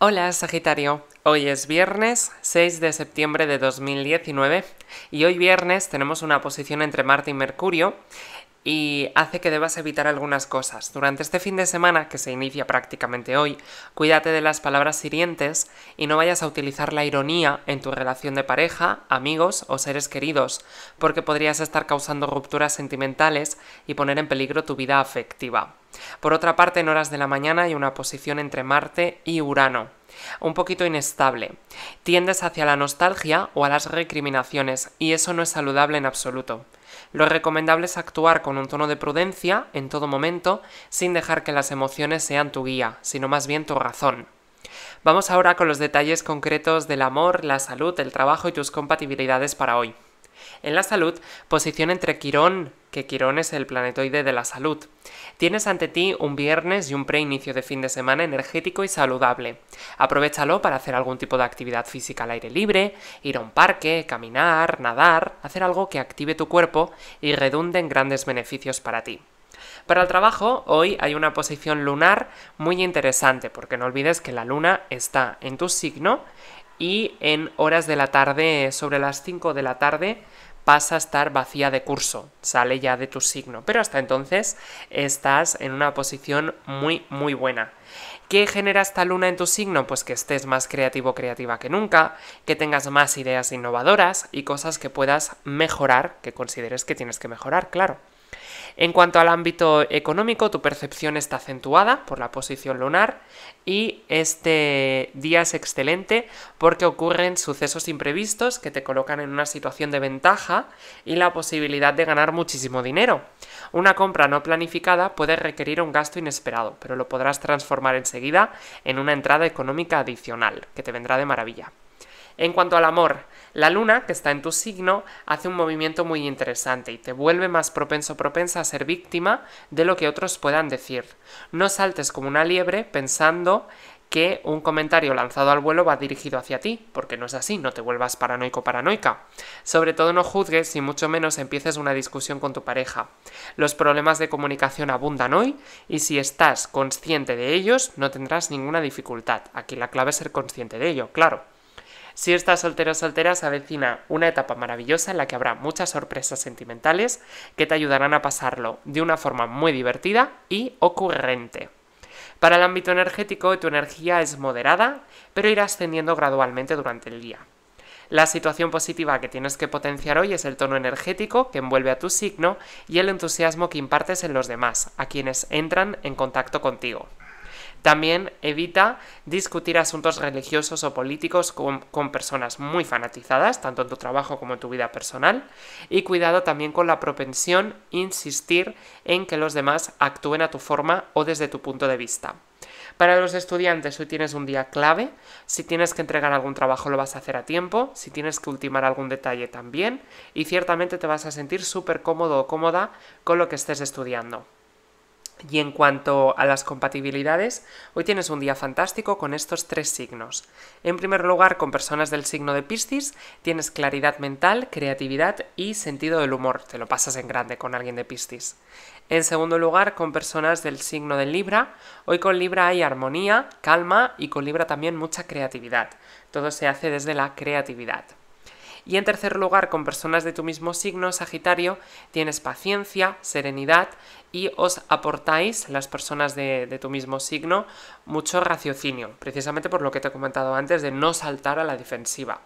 Hola Sagitario, hoy es viernes 6 de septiembre de 2019 y hoy viernes tenemos una posición entre Marte y Mercurio y hace que debas evitar algunas cosas. Durante este fin de semana, que se inicia prácticamente hoy, cuídate de las palabras hirientes y no vayas a utilizar la ironía en tu relación de pareja, amigos o seres queridos, porque podrías estar causando rupturas sentimentales y poner en peligro tu vida afectiva. Por otra parte, en horas de la mañana hay una posición entre Marte y Urano, un poquito inestable. Tiendes hacia la nostalgia o a las recriminaciones, y eso no es saludable en absoluto. Lo recomendable es actuar con un tono de prudencia en todo momento, sin dejar que las emociones sean tu guía, sino más bien tu razón. Vamos ahora con los detalles concretos del amor, la salud, el trabajo y tus compatibilidades para hoy. En la salud, posición entre Quirón, que Quirón es el planetoide de la salud. Tienes ante ti un viernes y un preinicio de fin de semana energético y saludable. Aprovechalo para hacer algún tipo de actividad física al aire libre, ir a un parque, caminar, nadar, hacer algo que active tu cuerpo y redunde en grandes beneficios para ti. Para el trabajo, hoy hay una posición lunar muy interesante, porque no olvides que la luna está en tu signo y en horas de la tarde, sobre las 5 de la tarde, pasa a estar vacía de curso, sale ya de tu signo, pero hasta entonces estás en una posición muy, muy buena. ¿Qué genera esta luna en tu signo? Pues que estés más creativo, creativa que nunca, que tengas más ideas innovadoras y cosas que puedas mejorar, que consideres que tienes que mejorar, claro. En cuanto al ámbito económico, tu percepción está acentuada por la posición lunar y este día es excelente porque ocurren sucesos imprevistos que te colocan en una situación de ventaja y la posibilidad de ganar muchísimo dinero. Una compra no planificada puede requerir un gasto inesperado, pero lo podrás transformar enseguida en una entrada económica adicional, que te vendrá de maravilla. En cuanto al amor, la luna, que está en tu signo, hace un movimiento muy interesante y te vuelve más propenso propensa a ser víctima de lo que otros puedan decir. No saltes como una liebre pensando que un comentario lanzado al vuelo va dirigido hacia ti, porque no es así, no te vuelvas paranoico paranoica. Sobre todo no juzgues y mucho menos empieces una discusión con tu pareja. Los problemas de comunicación abundan hoy y si estás consciente de ellos no tendrás ninguna dificultad. Aquí la clave es ser consciente de ello, claro. Si estás soltero o soltera, se avecina una etapa maravillosa en la que habrá muchas sorpresas sentimentales que te ayudarán a pasarlo de una forma muy divertida y ocurrente. Para el ámbito energético, tu energía es moderada, pero irá ascendiendo gradualmente durante el día. La situación positiva que tienes que potenciar hoy es el tono energético que envuelve a tu signo y el entusiasmo que impartes en los demás, a quienes entran en contacto contigo. También evita discutir asuntos religiosos o políticos con, personas muy fanatizadas, tanto en tu trabajo como en tu vida personal. Y cuidado también con la propensión insistir en que los demás actúen a tu forma o desde tu punto de vista. Para los estudiantes hoy tienes un día clave, si tienes que entregar algún trabajo lo vas a hacer a tiempo, si tienes que ultimar algún detalle también y ciertamente te vas a sentir súper cómodo o cómoda con lo que estés estudiando. Y en cuanto a las compatibilidades, hoy tienes un día fantástico con estos tres signos. En primer lugar, con personas del signo de Piscis, tienes claridad mental, creatividad y sentido del humor. Te lo pasas en grande con alguien de Piscis. En segundo lugar, con personas del signo de Libra. Hoy con Libra hay armonía, calma y con Libra también mucha creatividad. Todo se hace desde la creatividad. Y en tercer lugar, con personas de tu mismo signo, Sagitario, tienes paciencia, serenidad y os aportáis, las personas de, tu mismo signo, mucho raciocinio, precisamente por lo que te he comentado antes de no saltar a la defensiva.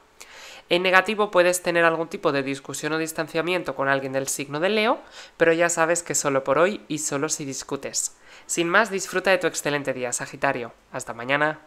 En negativo puedes tener algún tipo de discusión o distanciamiento con alguien del signo de Leo, pero ya sabes que solo por hoy y solo si discutes. Sin más, disfruta de tu excelente día, Sagitario. Hasta mañana.